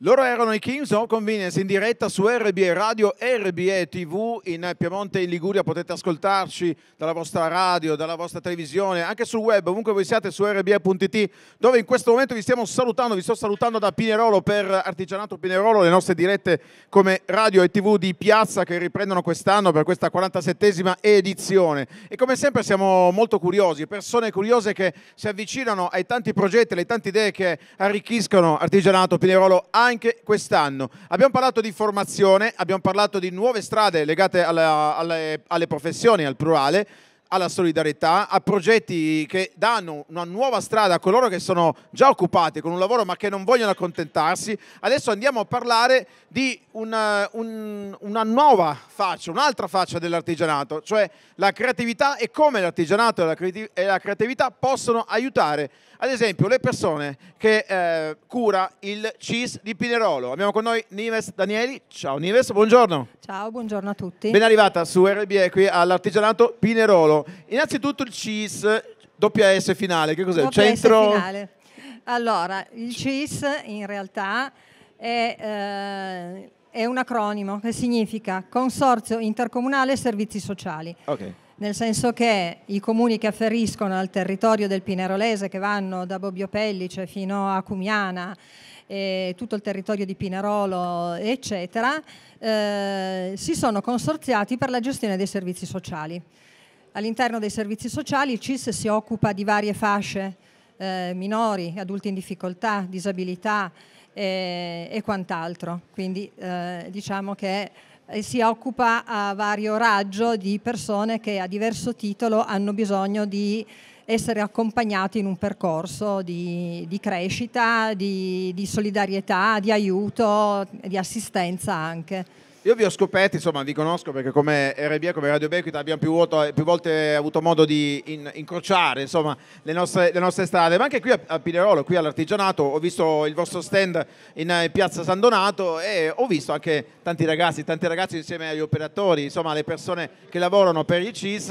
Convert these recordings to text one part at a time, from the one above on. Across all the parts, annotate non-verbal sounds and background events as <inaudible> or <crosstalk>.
Loro erano i Kings of Convenience in diretta su RBE Radio, RBE TV in Piemonte e in Liguria. Potete ascoltarci dalla vostra radio, dalla vostra televisione, anche sul web, ovunque voi siate su rbe.it, dove in questo momento vi stiamo salutando. Vi sto salutando da Pinerolo per Artigianato Pinerolo, le nostre dirette come radio e TV di piazza che riprendono quest'anno per questa 47esima edizione. E come sempre siamo molto curiosi, persone curiose che si avvicinano ai tanti progetti, alle tante idee che arricchiscono Artigianato Pinerolo anche quest'anno. Abbiamo parlato di formazione, abbiamo parlato di nuove strade legate alla, alle, alle professioni, al plurale, alla solidarietà, a progetti che danno una nuova strada a coloro che sono già occupati con un lavoro ma che non vogliono accontentarsi. Adesso andiamo a parlare di una, un, una nuova faccia, un'altra faccia dell'artigianato, cioè la creatività e come l'artigianato e la creatività possono aiutare ad esempio le persone che eh, cura il CIS di Pinerolo. Abbiamo con noi Nives Danieli. Ciao Nives, buongiorno. Ciao, buongiorno a tutti. Ben arrivata su RBE qui all'artigianato Pinerolo. Innanzitutto il CIS, doppia S finale, che cos'è? Il Centro... finale. Allora, il CIS in realtà è... Eh, è un acronimo che significa Consorzio Intercomunale Servizi Sociali. Okay nel senso che i comuni che afferiscono al territorio del Pinerolese, che vanno da Bobbio Pellice fino a Cumiana, tutto il territorio di Pinerolo, eccetera, eh, si sono consorziati per la gestione dei servizi sociali. All'interno dei servizi sociali il CIS si occupa di varie fasce, eh, minori, adulti in difficoltà, disabilità eh, e quant'altro. Quindi eh, diciamo che si occupa a vario raggio di persone che a diverso titolo hanno bisogno di essere accompagnati in un percorso di, di crescita, di, di solidarietà, di aiuto, di assistenza anche. Io vi ho scoperti, insomma, vi conosco perché come RBA, come Radio Bequita abbiamo più, vuoto, più, volte avuto modo di in, incrociare insomma, le, nostre, le, nostre, strade, ma anche qui a, a Pinerolo, qui all'artigianato, ho visto il vostro stand in, eh, piazza San Donato e ho visto anche tanti ragazzi, tanti ragazzi insieme agli operatori, insomma, le persone che lavorano per il CIS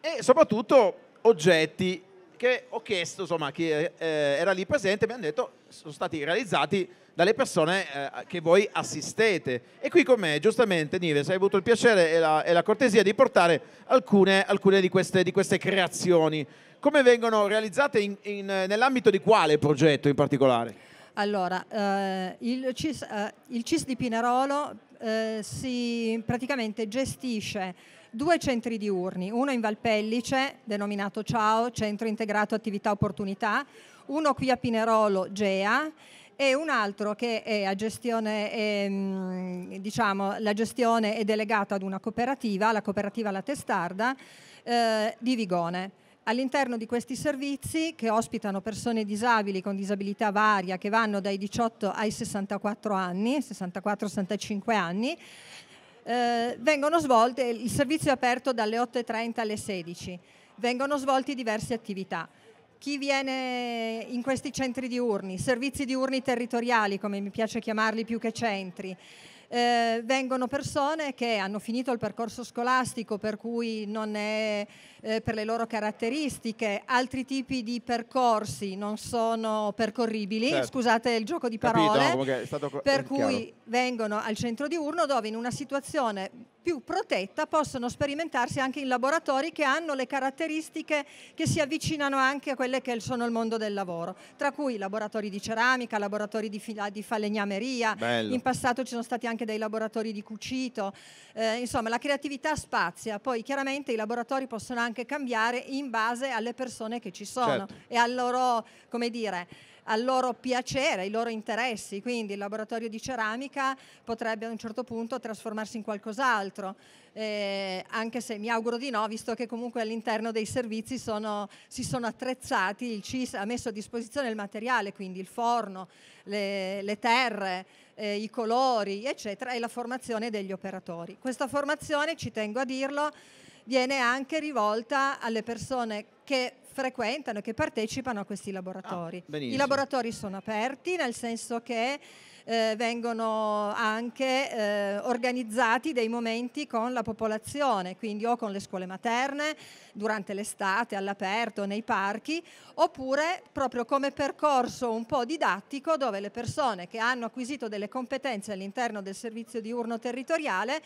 e soprattutto oggetti che ho chiesto, insomma, chi eh, era lì presente, mi hanno detto sono stati realizzati dalle persone eh, che voi assistete. E qui con me, giustamente, Nives, hai avuto il piacere e la, e la cortesia di portare alcune, alcune di, queste, di, queste, creazioni. Come vengono realizzate in, in, nell'ambito di quale progetto in particolare? Allora, eh, il, CIS, eh, il, CIS, di Pinerolo eh, si praticamente gestisce due centri diurni, uno in Valpellice, denominato CIAO, Centro Integrato Attività Opportunità, uno qui a Pinerolo, GEA, e un altro che è gestione, è, ehm, diciamo, la gestione è delegata ad una cooperativa, la cooperativa La Testarda eh, di Vigone. All'interno di questi servizi che ospitano persone disabili con disabilità varia che vanno dai 18 ai 64 anni, 64-65 anni, eh, vengono svolte, il servizio è aperto dalle 8.30 alle 16, vengono svolti diverse attività chi viene in questi centri diurni, servizi diurni territoriali come mi piace chiamarli più che centri. Eh, vengono persone che hanno finito il percorso scolastico per cui non è eh, per le loro caratteristiche, altri tipi di percorsi non sono percorribili, certo. scusate il gioco di parole, Capito, no? per eh, cui chiaro. vengono al centro diurno dove in una situazione più protetta possono sperimentarsi anche in laboratori che hanno le caratteristiche che si avvicinano anche a quelle che sono il mondo del lavoro, tra cui laboratori di ceramica, laboratori di, fila, di falegnameria, Bello. in passato ci sono stati anche dei laboratori di cucito, eh, insomma la creatività spazia, poi chiaramente i laboratori possono anche cambiare in base alle persone che ci sono certo. e al loro, come dire, al loro piacere, ai loro interessi, quindi il laboratorio di ceramica potrebbe a un certo punto trasformarsi in qualcos'altro, eh, anche se mi auguro di no, visto che comunque all'interno dei servizi sono, si sono attrezzati, il CIS ha messo a disposizione il materiale, quindi il forno, le, le terre, eh, i colori, eccetera, e la formazione degli operatori. Questa formazione, ci tengo a dirlo, viene anche rivolta alle persone che frequentano e che partecipano a questi laboratori. Ah, I laboratori sono aperti nel senso che eh, vengono anche eh, organizzati dei momenti con la popolazione, quindi o con le scuole materne, durante l'estate, all'aperto, nei parchi, oppure proprio come percorso un po' didattico dove le persone che hanno acquisito delle competenze all'interno del servizio diurno territoriale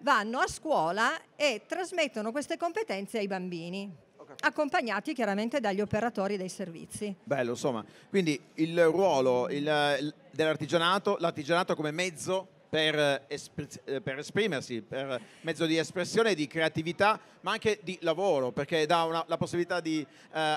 vanno a scuola e trasmettono queste competenze ai bambini accompagnati chiaramente dagli operatori dei servizi. Bello, insomma, quindi il ruolo dell'artigianato, l'artigianato come mezzo per, espr eh, per, esprimersi, per mezzo di espressione, di creatività, ma anche di lavoro, perché dà una, la possibilità di, eh,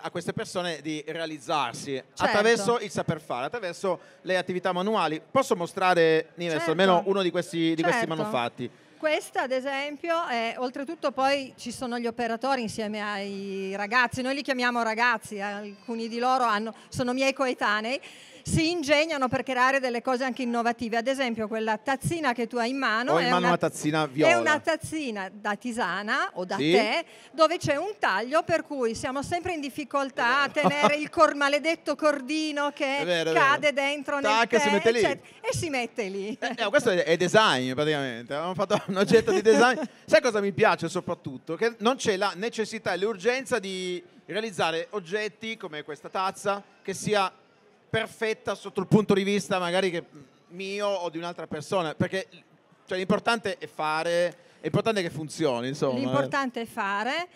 a queste persone di realizzarsi certo. attraverso il saper fare, attraverso le attività manuali. Posso mostrare, Nires, certo. almeno uno di questi, di certo. questi manufatti? Questa ad esempio, è, oltretutto poi ci sono gli operatori insieme ai ragazzi, noi li chiamiamo ragazzi, alcuni di loro hanno, sono miei coetanei, si ingegnano per creare delle cose anche innovative. Ad esempio, quella tazzina che tu hai in mano, Ho in è, mano una, una tazzina viola. è una tazzina da tisana o da sì. tè dove c'è un taglio per cui siamo sempre in difficoltà a tenere il cor <laughs> maledetto cordino che vero, cade dentro Tac, nel tè, si mette lì. e si mette lì. Eh, eh questo è design praticamente. Abbiamo fatto <laughs> un oggetto di design. Sai cosa mi piace soprattutto? Che non c'è la necessità e l'urgenza di realizzare oggetti come questa tazza che sia perfetta sotto il punto di vista magari mio o di un'altra persona, perché cioè, l'importante è fare, è importante che funzioni. Insomma. Eh. L'importante è fare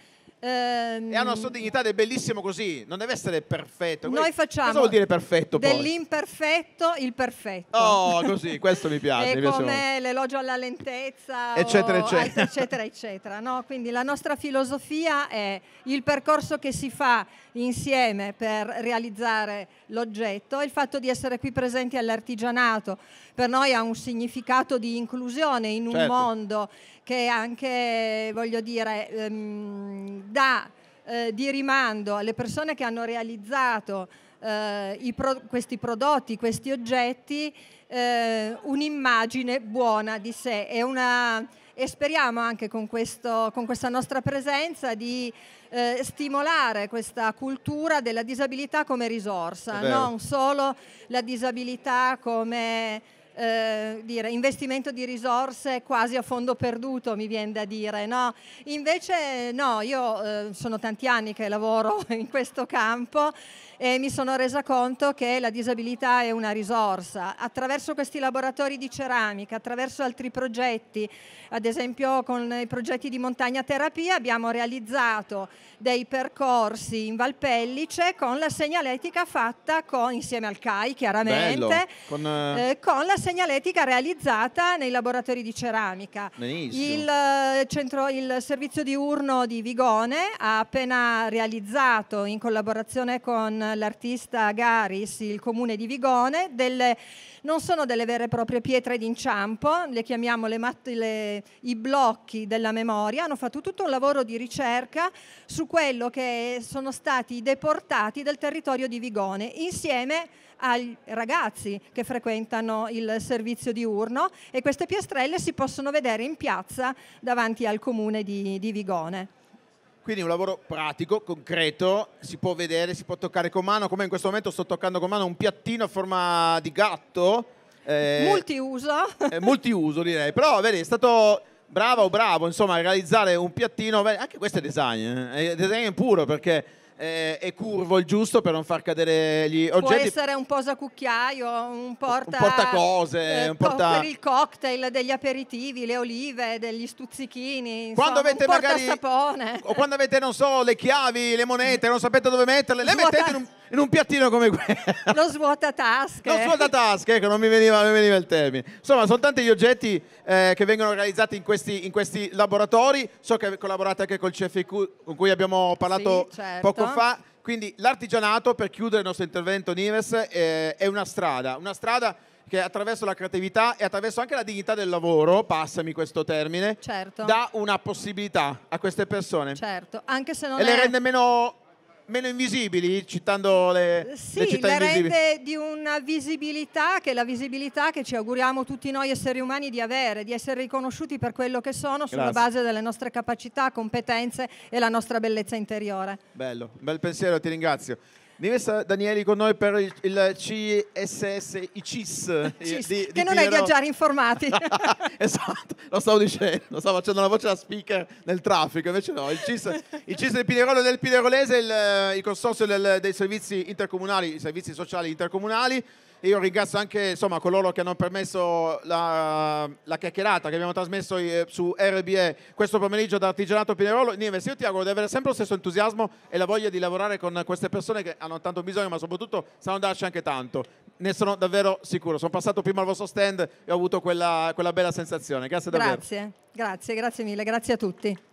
Ehm, e ha una sua dignità ed è bellissimo così, non deve essere perfetto. Noi facciamo cosa vuol dire perfetto? Dell'imperfetto il perfetto. Oh, così, questo mi <laughs> piace. è come l'elogio alla lentezza, eccetera, eccetera. <laughs> eccetera, eccetera no? Quindi la nostra filosofia è il percorso che si fa insieme per realizzare l'oggetto, il fatto di essere qui presenti all'artigianato per noi ha un significato di inclusione in un certo. mondo che anche, voglio dire, ehm, dà eh, di rimando alle persone che hanno realizzato eh, pro questi prodotti, questi oggetti, eh, un'immagine buona di sé. Una, e speriamo anche con, questo, con, questa nostra presenza di eh, stimolare questa cultura della disabilità come risorsa, non solo la disabilità come eh, dire, investimento di risorse quasi a fondo perduto, mi viene da dire. No? Invece no, io eh, sono tanti anni che lavoro <laughs> in questo campo e mi sono resa conto che la disabilità è una risorsa. Attraverso questi laboratori di ceramica, attraverso altri progetti, ad esempio con i progetti di montagna terapia abbiamo realizzato dei percorsi in Valpellice con la segnaletica fatta con, insieme al CAI chiaramente, con, eh, eh, con, la segnaletica realizzata nei laboratori di ceramica. Il, eh, centro, il servizio diurno di Vigone ha appena realizzato in collaborazione con l'artista Garis, il comune di Vigone, delle, non sono delle vere e proprie pietre d'inciampo, le chiamiamo le le, i blocchi della memoria, hanno fatto tutto un lavoro di ricerca su quello che sono stati deportati dal territorio di Vigone, insieme ai ragazzi che frequentano il servizio diurno e queste piastrelle si possono vedere in piazza davanti al comune di, di Vigone. Quindi un lavoro pratico, concreto, si può vedere, si può toccare con mano, come in questo momento sto toccando con mano un piattino a forma di gatto. Eh, multiuso. Eh, multiuso direi, però vedi, è stato bravo bravo insomma a realizzare un piattino, anche questo è design, eh, è design puro perché eh, è curvo il giusto per non far cadere gli oggetti. Può essere un posacucchiaio, un porta, un porta cose, eh, un porta... per il cocktail, degli aperitivi, le olive, degli stuzzichini, insomma, quando avete un magari, sapone. O quando avete, non so, le chiavi, le monete, non sapete dove metterle, le Svuota... mettete in un in un piattino come questo. <laughs> Lo svuota svuotatasche. Lo svuotatasche, ecco, non mi veniva, non mi veniva il termine. Insomma, sono tanti gli oggetti eh, che vengono realizzati in questi, in questi, laboratori. So che collaborate anche col CFQ con cui abbiamo parlato sì, certo. poco fa. Quindi l'artigianato, per chiudere il nostro intervento Nives, eh, è una strada, una strada che attraverso la creatività e attraverso anche la dignità del lavoro, passami questo termine, certo. dà una possibilità a queste persone. Certo, anche se non e è... le rende meno meno invisibili, citando le, sì, le città le invisibili? Sì, rende di una visibilità che è la visibilità che ci auguriamo tutti noi esseri umani di avere, di essere riconosciuti per quello che sono Grazie. sulla base delle nostre capacità, competenze e la nostra bellezza interiore. Bello, bel pensiero, ti ringrazio essere Danieli con noi per il, CSS, i CIS. <laughs> CIS di, che di non Piero. è viaggiare informati. <laughs> esatto, lo stavo dicendo, stavo facendo la voce da speaker nel traffico, invece no, il CIS, il CIS del Pinerolo del Pinerolese, il, eh, il consorzio del, dei servizi intercomunali, i servizi sociali intercomunali io ringrazio anche insomma, coloro che hanno permesso la, la chiacchierata che abbiamo trasmesso eh, su RBE questo pomeriggio da Artigianato Pinerolo. Nieves, io ti auguro di avere sempre lo stesso entusiasmo e la voglia di lavorare con queste persone che hanno tanto bisogno, ma soprattutto sanno darci anche tanto. Ne sono davvero sicuro. Sono passato prima al vostro stand e ho avuto quella, quella bella sensazione. Grazie davvero. Grazie, grazie, grazie mille, grazie a tutti.